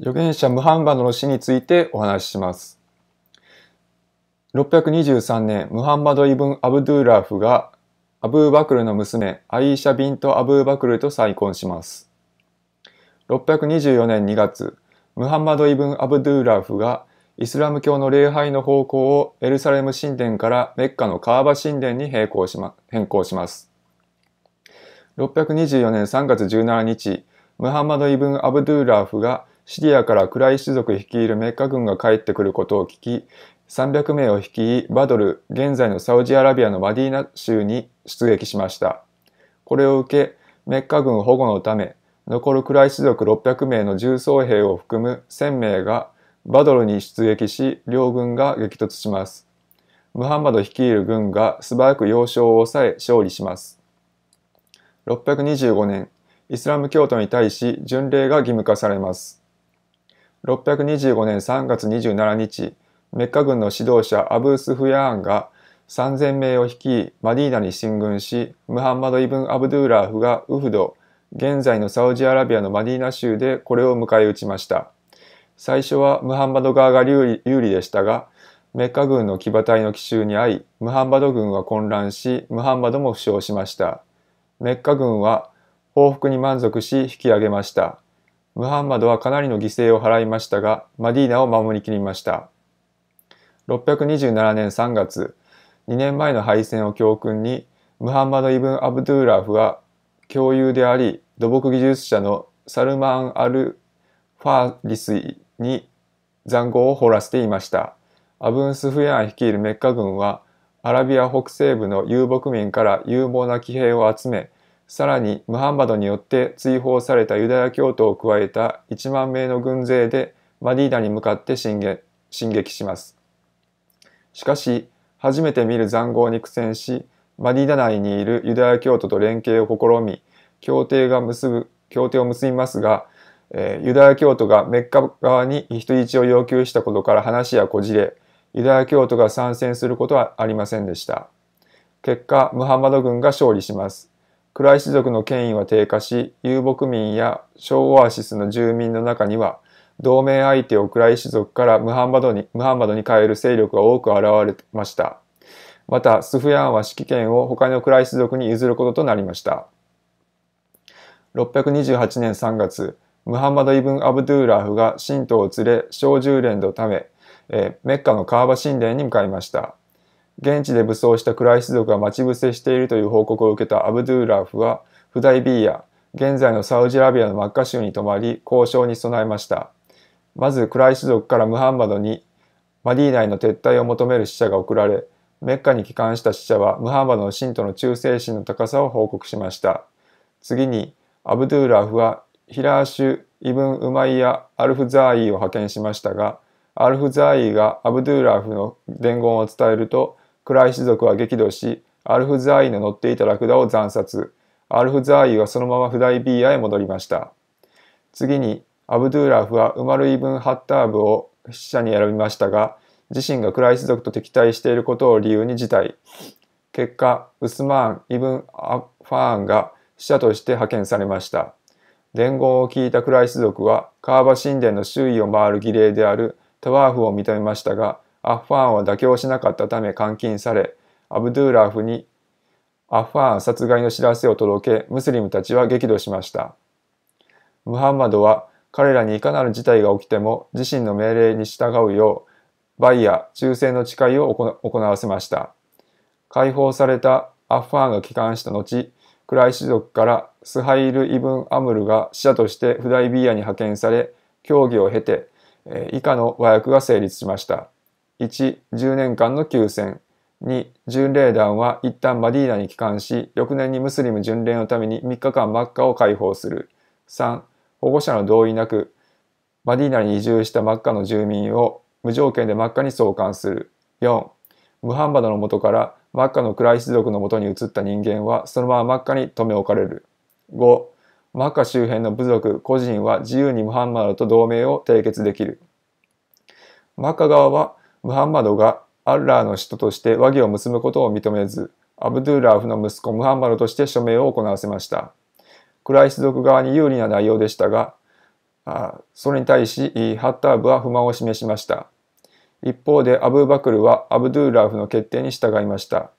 預言者ムハンマドの死についてお話しします。623年、ムハンマド・イブン・アブドゥーラーフがアブーバクルの娘、アイーシャ・ビント・アブーバクルと再婚します。624年2月、ムハンマド・イブン・アブドゥーラーフがイスラム教の礼拝の方向をエルサレム神殿からメッカのカーバ神殿に変更しま変更します。624年3月17日、ムハンマド・イブン・アブドゥーラーフがシリアからクライシ族率いるメッカ軍が帰ってくることを聞き、300名を率い、バドル、現在のサウジアラビアのマディーナ州に出撃しました。これを受け、メッカ軍保護のため、残るクライシ族600名の重装兵を含む1000名がバドルに出撃し、両軍が激突します。ムハンマド率いる軍が素早く要衝を抑え勝利します。625年、イスラム教徒に対し巡礼が義務化されます。625年3月27日、メッカ軍の指導者アブースフヤーンが3000名を率いマディーナに進軍し、ムハンマド・イブン・アブドゥーラーフがウフド、現在のサウジアラビアのマディーナ州でこれを迎え撃ちました。最初はムハンマド側が有利でしたが、メッカ軍の騎馬隊の奇襲に遭い、ムハンマド軍は混乱し、ムハンマドも負傷しました。メッカ軍は報復に満足し引き上げました。ムハンマドはかなりの犠牲を払いましたが、マディーナを守りきりました。627年3月、2年前の敗戦を教訓に、ムハンマド・イブン・アブドゥーラフは共有であり、土木技術者のサルマン・アル・ファーリスに塹壕を掘らせていました。アブン・スフヤン率いるメッカ軍は、アラビア北西部の遊牧民から有望な騎兵を集め、さらにムハンマドによって追放されたユダヤ教徒を加えた1万名の軍勢でマディーダに向かって進撃します。しかし、初めて見る塹壕に苦戦し、マディーダ内にいるユダヤ教徒と連携を試み、協定が結ぶ、協定を結びますが、えー、ユダヤ教徒がメッカ側に人質を要求したことから話やこじれ、ユダヤ教徒が参戦することはありませんでした。結果、ムハンマド軍が勝利します。クライシ族の権威は低下し、遊牧民や小オアシスの住民の中には、同盟相手をクライシ族からムハンバドにムハンバドに変える勢力が多く現れました。また、スフヤンは指揮権を他のクライシ族に譲ることとなりました。628年3月、ムハンマド・イブン・アブドゥーラーフが神徒を連れ、小十連のため、メッカのカーバ神殿に向かいました。現地で武装したクライス族が待ち伏せしているという報告を受けたアブドゥーラフはフダイビーヤ現在のサウジアラビアのマッカ州に泊まり交渉に備えましたまずクライス族からムハンマドにマディーナへの撤退を求める使者が送られメッカに帰還した使者はムハンマドの信徒の忠誠心の高さを報告しました次にアブドゥーラフはヒラーシュ・イブン・ウマイヤ・アルフザーイを派遣しましたがアルフザーイがアブドゥーラフの伝言を伝えるとクライシ族は激怒し、アルフザーイの乗っていたラクダを惨殺。アルフザーイはそのままフダイビーヤへ戻りました。次に、アブドゥーラフはウマルイブン・ハッターブを死者に選びましたが、自身がクライス族と敵対していることを理由に辞退。結果、ウスマーン・イブン・アファーンが死者として派遣されました。伝言を聞いたクライス族は、カーバ神殿の周囲を回る儀礼であるタワーフを認めましたが、アッファーンは妥協しなかったため監禁され、アブドゥーラーフにアッファーン殺害の知らせを届け、ムスリムたちは激怒しました。ムハンマドは彼らにいかなる事態が起きても自身の命令に従うよう、バイや忠誠の誓いを行わせました。解放されたアッファーンが帰還した後、クライシ族からスハイル・イブン・アムルが使者としてフダイビーヤに派遣され、協議を経て、以下の和訳が成立しました。1、10年間の休戦。2、巡礼団は一旦マディーナに帰還し、翌年にムスリム巡礼のために3日間マッカを解放する。3、保護者の同意なく、マディーナに移住したマッカの住民を無条件でマッカに送還する。4、ムハンバドの元からマッカのクライス族の元に移った人間はそのままマッカに留め置かれる。5、マッカ周辺の部族、個人は自由にムハンマドと同盟を締結できる。マッカ側はムハンマドがアッラーの使徒として和議を結ぶことを認めず、アブドゥーラーフの息子ムハンマドとして署名を行わせました。クライスト族側に有利な内容でしたが、それに対しハッターブは不満を示しました。一方でアブーバクルはアブドゥーラーフの決定に従いました。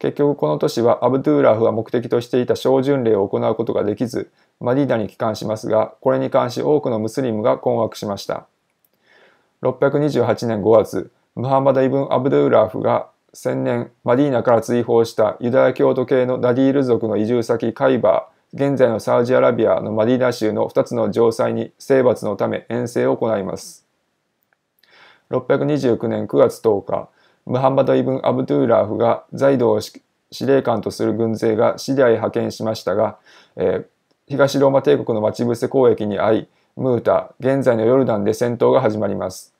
結局この都市はアブドゥーラーフは目的としていた小巡礼を行うことができず、マディーダに帰還しますが、これに関し多くのムスリムが困惑しました。628年5月、ムハンマダ・イブン・アブドゥーラーフが千年、マディーナから追放したユダヤ教徒系のダディール族の移住先カイバー、現在のサウジアラビアのマディーナ州の2つの城塞に征伐のため遠征を行います。629年9月10日、ムハンマド・イブン・アブドゥーラーフが財道を司令官とする軍勢がシリアへ派遣しましたが、えー、東ローマ帝国の待ち伏せ交易に遭い、ムータ、現在のヨルダンで戦闘が始まります。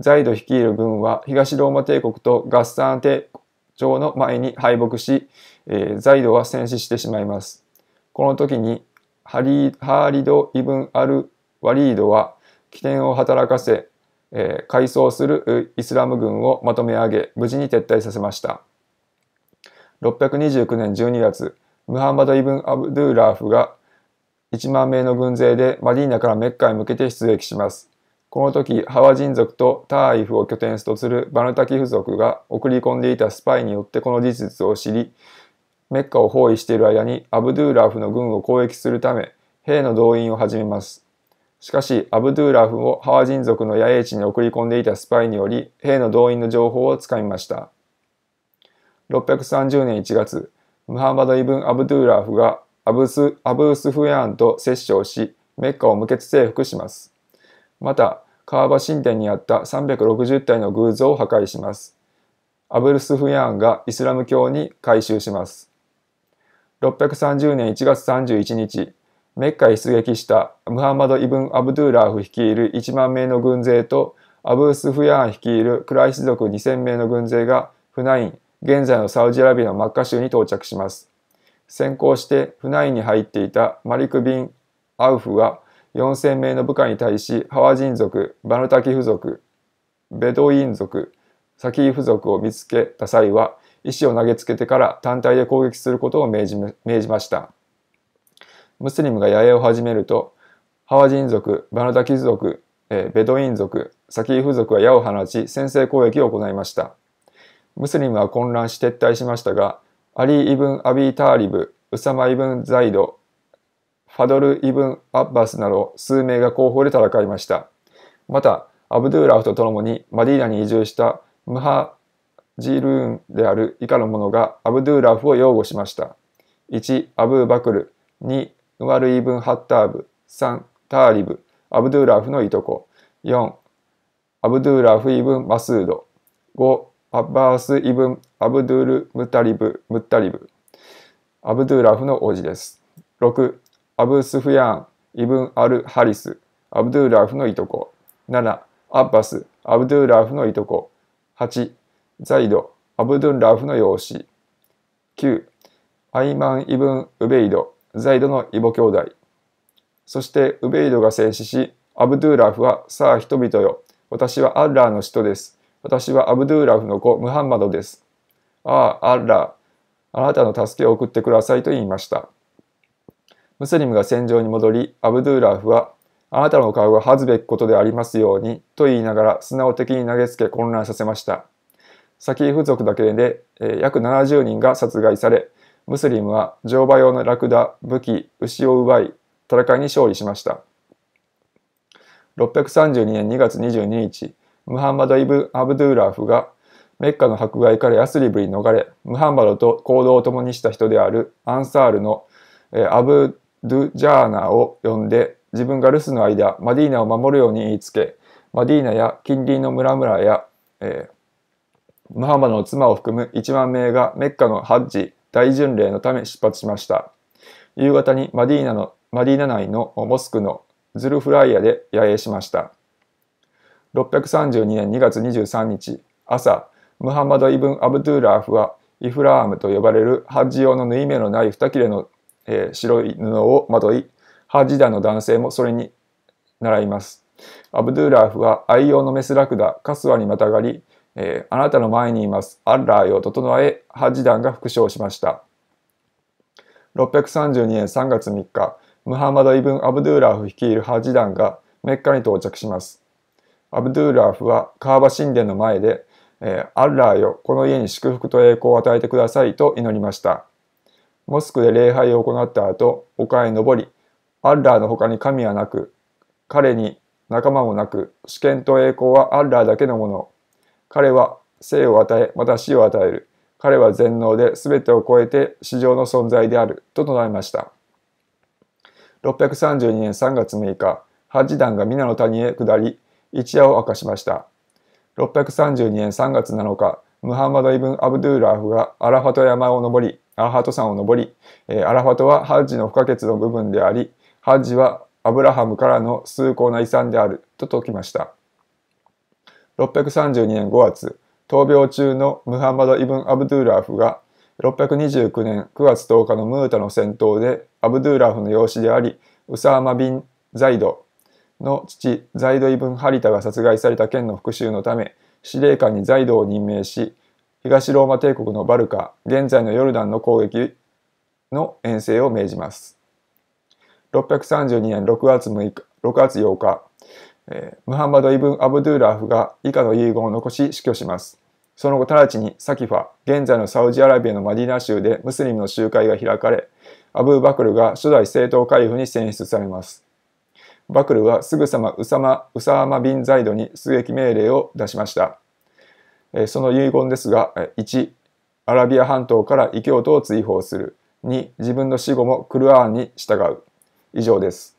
在土率いる軍は東ローマ帝国と合算帝朝の前に敗北し、えー、在土は戦死してしまいます。この時にハリハーリド・イブン・アル・ワリードは起点を働かせ、えー、改装するイスラム軍をまとめ上げ無事に撤退させました。629年12月、ムハンマド・イブン・アブドゥーラーフが1万名の軍勢でマディーナからメッカへ向けて出撃します。この時、ハワ人族とターイフを拠点とするバルタキフ族が送り込んでいたスパイによってこの事実を知り、メッカを包囲している間にアブドゥーラーフの軍を攻撃するため、兵の動員を始めます。しかし、アブドゥーラフをハワ人族の野営地に送り込んでいたスパイにより、兵の動員の情報をつかみました。630年1月、ムハンマド・イブン・アブドゥーラフがアブスアブースフヤーンと接触し、メッカを無血征服します。また、カーバ神殿にあった360体の偶像を破壊します。アブルスフヤーンがイスラム教に改宗します。630年1月31日、メッカへ出撃したムハンマド・イブン・アブドゥーラーフ率いる1万名の軍勢とアブルス・フヤーン率いるクライス族2000名の軍勢がフナイン、現在のサウジアラビアのマッカ州に到着します。先行してフナインに入っていたマリク・ビン・アウフは4000名の部下に対しハワ人族バヌタキ付属ベドウン族サキー付属を見つけた際は石を投げつけてから単体で攻撃することを命じ命じましたムスリムが野営を始めるとハワ人族バヌタキ族ベドウン族サキー付属は矢を放ち先制攻撃を行いましたムスリムは混乱し撤退しましたがアリー・イブン・アビー・ターリブウサマ・イブン・ザイドファドル・イブン・アッバスなど数名が候補で戦いました。また、アブドゥーラフとともにマディーナに移住したムハジルーンである以下の者がアブドゥーラフを擁護しました。1、アブー・バクル。2、ウマル・イブン・ハッターブ。3、ターリブ。アブドゥーラフのいとこ。4、アブドゥーラフ・イブン・マスード。5、アッバース・イブン・アブドゥール・ムタリブ・ムッタリブ。アブドゥーラフの王子です。6、アブ・スフヤン、イブン・アル・ハリス、アブドゥーラフのいとこ。7、アッバス、アブドゥーラフのいとこ。8、ザイド、アブドゥンラフの養子。9、アイマン・イブン・ウベイド、ザイドの異母兄弟。そしてウベイドが戦死し、アブドゥーラフは、さあ人々よ、私はアッラーの使徒です。私はアブドゥーラフの子、ムハンマドです。ああ、アッラー、あなたの助けを送ってくださいと言いました。ムスリムが戦場に戻り、アブドゥーラーフは、あなたの顔が恥ずべきことでありますように、と言いながら砂を敵に投げつけ混乱させました。サキーフ族だけで、え約70人が殺害され、ムスリムは乗馬用のラクダ、武器、牛を奪い、戦いに勝利しました。632年2月22日、ムハンマド・イブ・アブドゥーラーフがメッカの迫害からヤスリブに逃れ、ムハンマドと行動を共にした人であるアンサールのアブドゥ・ジャーナを呼んで、自分が留守の間、マディーナを守るように言いつけ、マディーナや近隣の村々や、えー、ムハマドの妻を含む1万名がメッカのハッジ大巡礼のため出発しました。夕方にマディーナのマディーナ内のモスクのズルフライヤで野営しました。632年2月23日朝、ムハンマド・イブン・アブドゥーラーフはイフラームと呼ばれるハッジ用の縫い目のない2切れのえー、白い布をまとい、ハージダの男性もそれに習います。アブドゥーラーフは愛用のメスラクダ、カスワにまたがり、えー、あなたの前にいます、アッラーよ整え、ハージダンが復唱しました。632年3月3日、ムハンマド・イブン・アブドゥーラーフ率いるハージ団がメッカに到着します。アブドゥーラーフはカーバ神殿の前で、えー、アッラーよ、この家に祝福と栄光を与えてくださいと祈りました。モスクで礼拝を行った後、丘へ登り、アッラーの他に神はなく、彼に仲間もなく、主権と栄光はアッラーだけのもの。彼は生を与え、また死を与える。彼は全能で全てを超えて史上の存在である。と唱えました。632年3月6日、八団が皆の谷へ下り、一夜を明かしました。632年3月7日、ムハンマド・イブン・アブドゥーラーフがアラファト山を登り、アラハト山を登り、えアラファトはハッジの不可欠の部分であり、ハッジはアブラハムからの崇高な遺産であると説きました。632年5月、闘病中のムハンマド・イブン・アブドゥーラフが629年9月10日のムータの戦闘でアブドゥーラフの養子でありウサーマ・ビン・ザイドの父ザイド・イブン・ハリタが殺害された件の復讐のため司令官にザイドを任命し東ローマ帝国のバルカ、現在のヨルダンの攻撃の遠征を命じます。632年6月 ,6 月8日、えー、ムハンマド・イブン・アブドゥーラーフが以下の遺言を残し死去します。その後直ちにサキファ、現在のサウジアラビアのマディナ州でムスリムの集会が開かれ、アブー・バクルが初代政党会府に選出されます。バクルはすぐさまウサマ・ウサーマ・ビン・ザイドに出撃命令を出しました。その遺言ですが、1、アラビア半島から異教徒を追放する。2、自分の死後もクルアーンに従う。以上です。